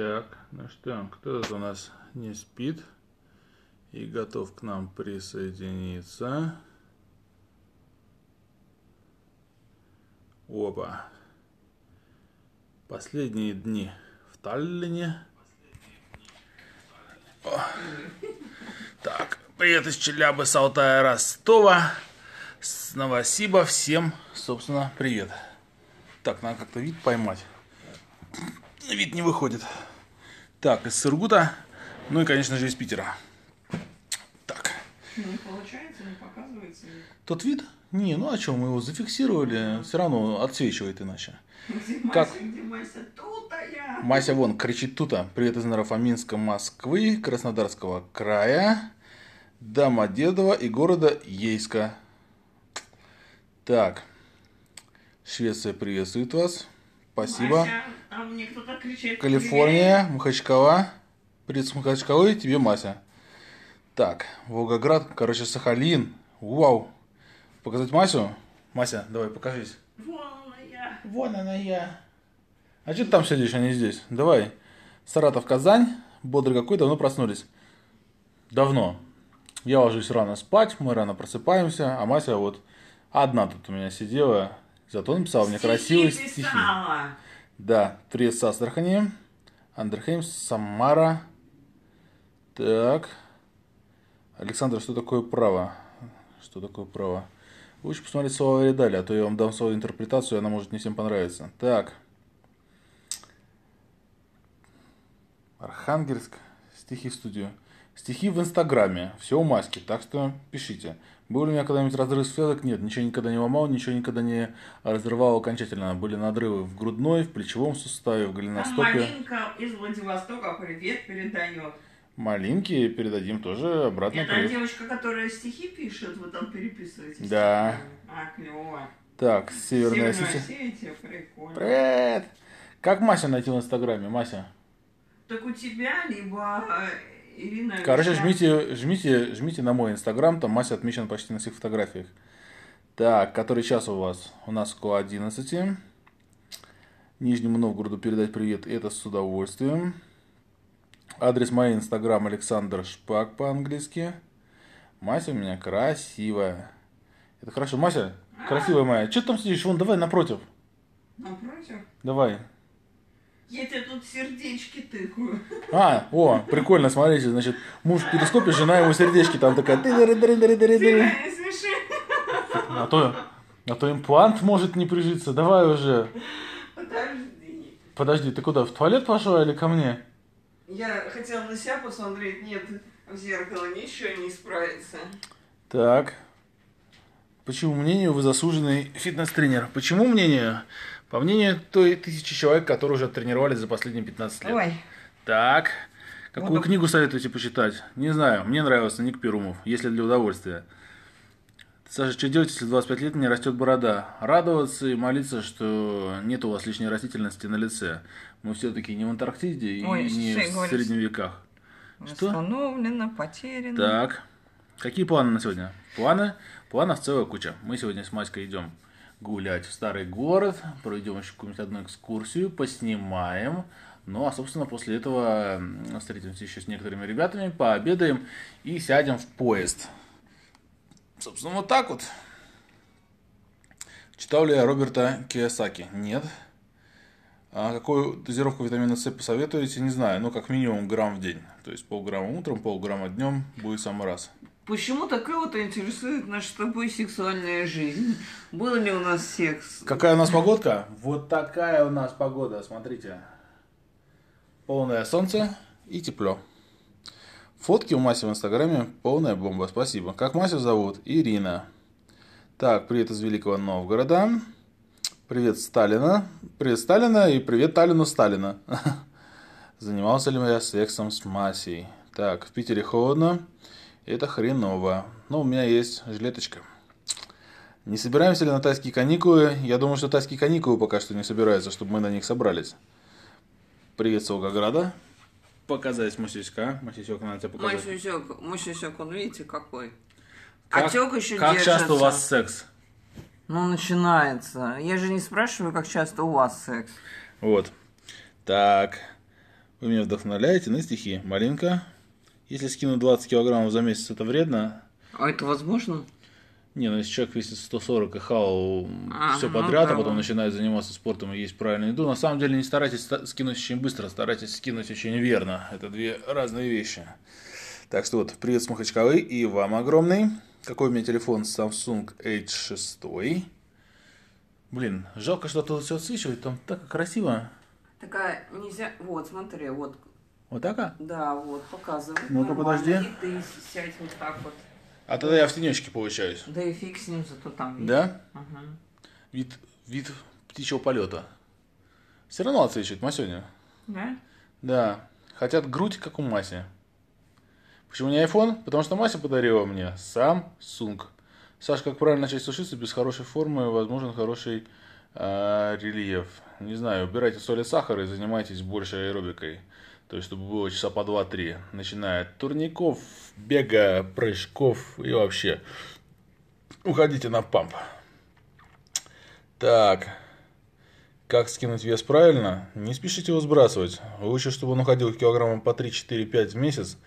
Так, ну что, кто-то у нас не спит и готов к нам присоединиться. Опа. Последние дни в Таллине. Так, привет из Челябы, Салтая, Ростова, с Новосиба. Всем, собственно, привет. Так, надо как-то вид поймать. Вид не выходит. Так, из Сургута, ну и, конечно же, из Питера. Так. Ну, не получается, не показывается. Тот вид? Не, ну а что, мы его зафиксировали, все равно отсвечивает иначе. Где как? Мася, где Мася? Тута я! Мася вон кричит тута. Привет из Нарафаминска, Москвы, Краснодарского края, Домодедово и города Ейска. Так, Швеция приветствует вас. Спасибо. Мася, а кричит, Калифорния, Махачкала. Привет с Махачкалы, тебе Мася. Так, Волгоград, короче, Сахалин. Вау. Показать Масю? Мася, давай, покажись. Вон она я. Вон она я. А что ты там сидишь, а не здесь? Давай. Саратов, Казань. Бодрый какой, давно проснулись. Давно. Я ложусь рано спать, мы рано просыпаемся, а Мася вот одна тут у меня сидела, Зато написал мне красивые писала. стихи. Да, привет с Астрахани. Андерхейм, Самара. Так. Александр, что такое право? Что такое право? Лучше посмотреть слова Редали, а то я вам дам свою интерпретацию, и она может не всем понравиться. Так. Архангельск. Стихи в студию. Стихи в Инстаграме, все у маски, так что пишите. Был ли у меня когда-нибудь разрыв связок? Нет, ничего никогда не ломал, ничего никогда не разрывал окончательно. Были надрывы в грудной, в плечевом суставе, в голеностопе. Там малинка из Владивостока привет передает. Малинки передадим тоже обратно. Это а привет. девочка, которая стихи пишет, вы там переписываетесь. Да. А, клево. Так, Северная, Северная Осетия. Прикольно. Привет! Как Мася найти в Инстаграме, Мася? Так у тебя либо э, Ирина... Короче, жмите, жмите, жмите на мой инстаграм, там Мася отмечен почти на всех фотографиях. Так, который час у вас? У нас около 11. Нижнему Новгороду передать привет, это с удовольствием. Адрес моей инстаграм Александр Шпак по-английски. Мася у меня красивая. Это хорошо. Мася, а? красивая моя, что там сидишь? Вон, давай напротив. Напротив? Давай. Я тебе тут сердечки тыкаю. А, о, прикольно, смотрите, значит, муж в перископе, жена ему сердечки там такая. Ты дыры дыры дыры дыры дыры. А то, а то имплант может не прижиться. Давай уже. Подожди. Подожди, ты куда? В туалет пошел или ко мне? Я хотела на себя посмотреть, нет, в зеркало ничего не исправится. Так. Почему мнению вы заслуженный фитнес-тренер? Почему мнению? По мнению той тысячи человек, которые уже тренировались за последние 15 лет. Ой. Так. Какую Буду... книгу советуете почитать? Не знаю. Мне нравился Ник Перумов, если для удовольствия. Саша, что делать, если 25 лет не растет борода? Радоваться и молиться, что нет у вас лишней растительности на лице. Мы все-таки не в Антарктиде Ой, и не в говоришь? среднем веках. Восстановлено, потеряно. Так. Какие планы на сегодня? Планы? Планов целая куча. Мы сегодня с Маськой идем гулять в старый город, проведем еще какую-нибудь одну экскурсию, поснимаем. Ну, а, собственно, после этого встретимся еще с некоторыми ребятами, пообедаем и сядем в поезд. Собственно, вот так вот. Читал ли я Роберта Киосаки? Нет. А какую дозировку витамина С посоветуете? Не знаю, но как минимум грамм в день. То есть полграмма утром, полграмма днем будет в самый раз. Почему так кого-то интересует наша с тобой сексуальная жизнь? Был ли у нас секс? Какая у нас погодка? Вот такая у нас погода, смотрите. Полное солнце и тепло. Фотки у Маси в инстаграме полная бомба, спасибо. Как Масю зовут? Ирина. Так, привет из Великого Новгорода. Привет Сталина. Привет Сталина и привет Талину Сталина. Занимался ли я сексом с Масей? Так, в Питере холодно. Это хреново. Но ну, у меня есть жилеточка. Не собираемся ли на тайские каникулы? Я думаю, что тайские каникулы пока что не собираются, чтобы мы на них собрались. Привет, Волгограда. Показать Масиська. А? Масисек надо тебе показать. Масисек, Масисек, он видите какой? А как, Отек еще как держится. Как часто у вас секс? Ну, начинается. Я же не спрашиваю, как часто у вас секс. Вот. Так. Вы меня вдохновляете на стихи. маленько. Если скину 20 килограммов за месяц, это вредно. А это возможно? Не, ну если человек весит 140 и хавал ну а, все подряд, да, а потом начинает заниматься спортом и есть правильную еду, на самом деле не старайтесь скинуть очень быстро, старайтесь скинуть очень верно. Это две разные вещи. Так что вот, привет с Махачкалы и вам огромный. Какой у меня телефон? Samsung H6. Блин, жалко, что тут все отсвечивает, там так красиво. Такая нельзя... Вот, смотри, вот вот так? А? Да, вот, показывай. Ну-ка, ну, подожди. И ты сядь вот так вот. А тогда я в тенечке получаюсь. Да и фиг с ним, зато там вид. Да? Угу. Вид, вид птичьего полета. Все равно отсвечивает Масёня. Да? Да. Хотят грудь, как у Маси. Почему не iPhone? Потому что Мася подарила мне сам сунг. Саш, как правильно начать сушиться без хорошей формы, возможен хороший э, рельеф. Не знаю, убирайте соль и сахар и занимайтесь больше аэробикой. То есть, чтобы было часа по 2-3, начиная от турников, бега, прыжков и вообще. Уходите на памп. Так. Как скинуть вес правильно? Не спешите его сбрасывать. Лучше, чтобы он уходил килограммом по 3-4-5 в месяц.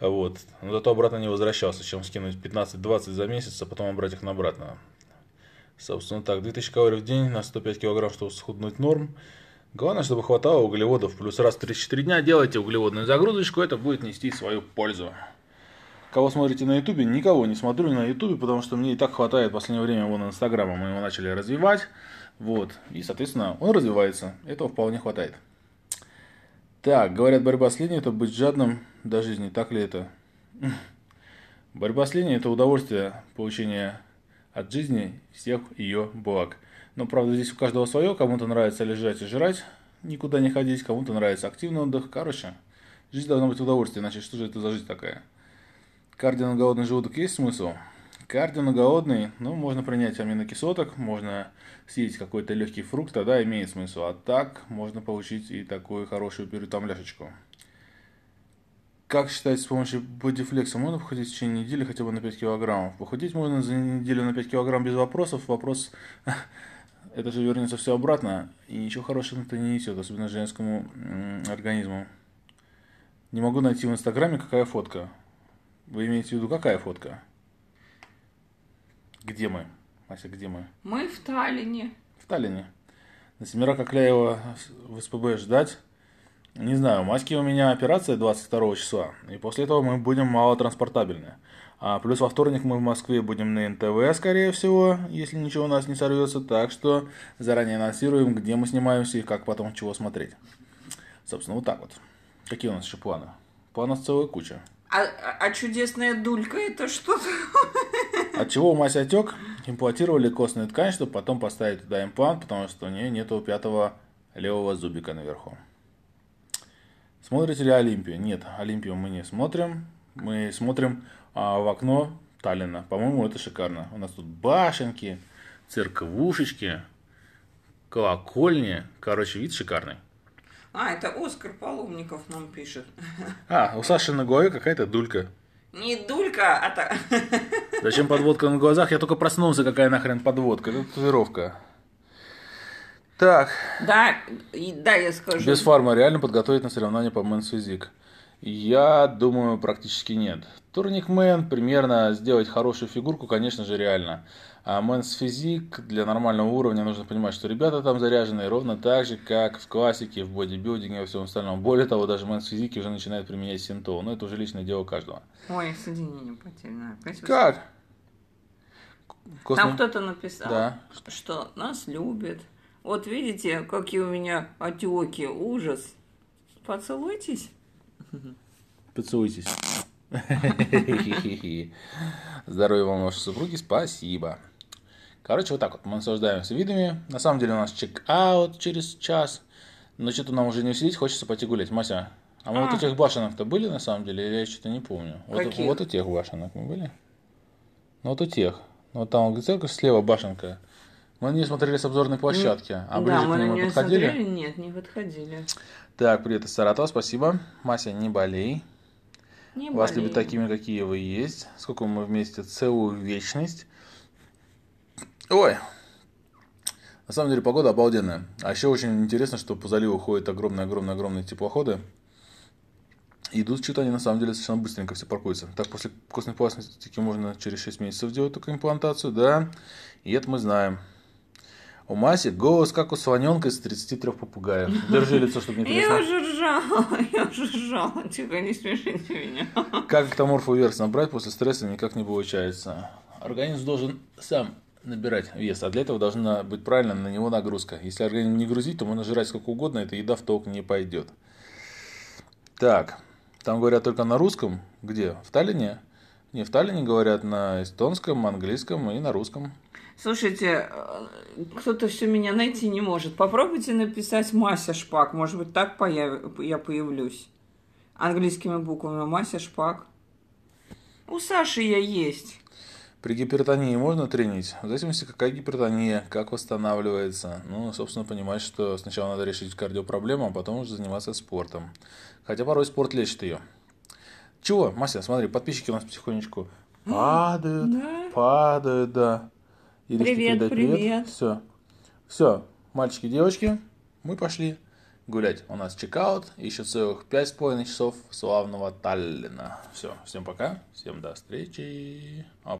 Вот. Но зато обратно не возвращался, чем скинуть 15-20 за месяц, а потом обрать их обратно. Собственно так, 2000 калорий в день на 105 килограмм, чтобы схуднуть норм. Главное, чтобы хватало углеводов. Плюс раз в 34 дня делайте углеводную загрузочку, это будет нести свою пользу. Кого смотрите на ютубе? Никого не смотрю на ютубе, потому что мне и так хватает в последнее время вон инстаграма. Мы его начали развивать. Вот. И, соответственно, он развивается. Этого вполне хватает. Так, говорят, борьба с линией – это быть жадным до жизни. Так ли это? Борьба с линией – это удовольствие получения от жизни всех ее благ – но, ну, правда, здесь у каждого свое. Кому-то нравится лежать и жрать, никуда не ходить. Кому-то нравится активный отдых. Короче, жизнь должна быть удовольствие. Иначе что же это за жизнь такая? Кардио на голодный желудок есть смысл? Кардио на голодный, ну, можно принять аминокислоток, можно съесть какой-то легкий фрукт, тогда имеет смысл. А так можно получить и такую хорошую переутомляшечку. Как считать, с помощью бодифлекса можно похудеть в течение недели хотя бы на 5 килограммов? Похудеть можно за неделю на 5 килограмм без вопросов. Вопрос это же вернется все обратно, и ничего хорошего это не несет, особенно женскому организму. Не могу найти в Инстаграме, какая фотка. Вы имеете в виду, какая фотка? Где мы? Ася, где мы? Мы в Таллине. В Таллине. На Семирака Кляева в СПБ ждать. Не знаю, маски у меня операция 22 числа, и после этого мы будем малотранспортабельны. А плюс во вторник мы в Москве будем на НТВ, скорее всего, если ничего у нас не сорвется, так что заранее анонсируем, где мы снимаемся и как потом чего смотреть. Собственно, вот так вот. Какие у нас еще планы? Планов целая куча. А, а, а чудесная дулька это что? От чего у мать отек? Имплантировали костную ткань, чтобы потом поставить туда имплант, потому что у нее нету пятого левого зубика наверху. Смотрите ли Олимпию? Нет, Олимпию мы не смотрим. Мы смотрим а, в окно Таллина. По-моему, это шикарно. У нас тут башенки, церковушечки, колокольни. Короче, вид шикарный. А, это Оскар Паломников нам пишет. А, у Саши на голове какая-то дулька. Не дулька, а так. Зачем подводка на глазах? Я только проснулся, какая нахрен подводка. Это татуировка. Так. Да, и, да, я скажу. Без фарма реально подготовить на соревнования по Мэнс Физик? Я думаю, практически нет. Турник Мэн примерно сделать хорошую фигурку, конечно же, реально. А Мэнс Физик для нормального уровня нужно понимать, что ребята там заряжены ровно так же, как в классике, в бодибилдинге и всем остальном. Более того, даже Мэнс Физики уже начинает применять синтоу, но это уже личное дело каждого. Ой, соединение потеряно. Опять как? Космо... Там кто-то написал, да. что нас любит, вот видите, какие у меня отеки, ужас. Поцелуйтесь. Поцелуйтесь. Здоровья вам, ваши супруги, спасибо. Короче, вот так вот мы наслаждаемся видами. На самом деле у нас чек-аут через час. Но что-то нам уже не усидеть, хочется пойти гулять. Мася, а мы а. вот у тех башенок-то были на самом деле? я что-то не помню. Вот, вот у тех башенок мы были. Ну вот у тех. Ну, вот там, где церковь, слева башенка. А мы на нее смотрели с обзорной площадки. Не... А ближе да, к ней мы, мы подходили? Смотрели? Нет, не подходили. Так, привет из Саратова, спасибо. Мася, не болей. Не Вас болей. любят такими, какие вы есть. Сколько мы вместе? Целую вечность. Ой, на самом деле погода обалденная. А еще очень интересно, что по заливу ходят огромные-огромные-огромные теплоходы. идут что-то они на самом деле совершенно быстренько все паркуются. Так после костной пластики можно через 6 месяцев делать только имплантацию, да. И это мы знаем. У Маси голос, как у слоненка из 33 попугаев. Держи лицо, чтобы не трясло. Я уже ржала, я уже ржала. Тихо, не смешите меня. Как эктоморфу вверх набрать после стресса никак не получается. Организм должен сам набирать вес, а для этого должна быть правильно на него нагрузка. Если организм не грузить, то можно жрать сколько угодно, эта еда в толк не пойдет. Так, там говорят только на русском. Где? В Таллине? Не, в Таллине говорят на эстонском, английском и на русском. Слушайте, э, кто-то все меня найти не может. Попробуйте написать Мася Шпак. Может быть, так появ... я появлюсь. Английскими буквами Мася Шпак. У Саши я есть. При гипертонии можно тренить? В зависимости, какая гипертония, как восстанавливается. Ну, собственно, понимать, что сначала надо решить кардиопроблему, а потом уже заниматься спортом. Хотя порой спорт лечит ее. Чего, Мася, смотри, подписчики у нас потихонечку падают, да? падают, да. Иришке привет, передать привет. привет. Все. Все, мальчики, девочки, мы пошли гулять. У нас чекаут, еще целых пять с половиной часов славного Таллина. Все, всем пока, всем до встречи.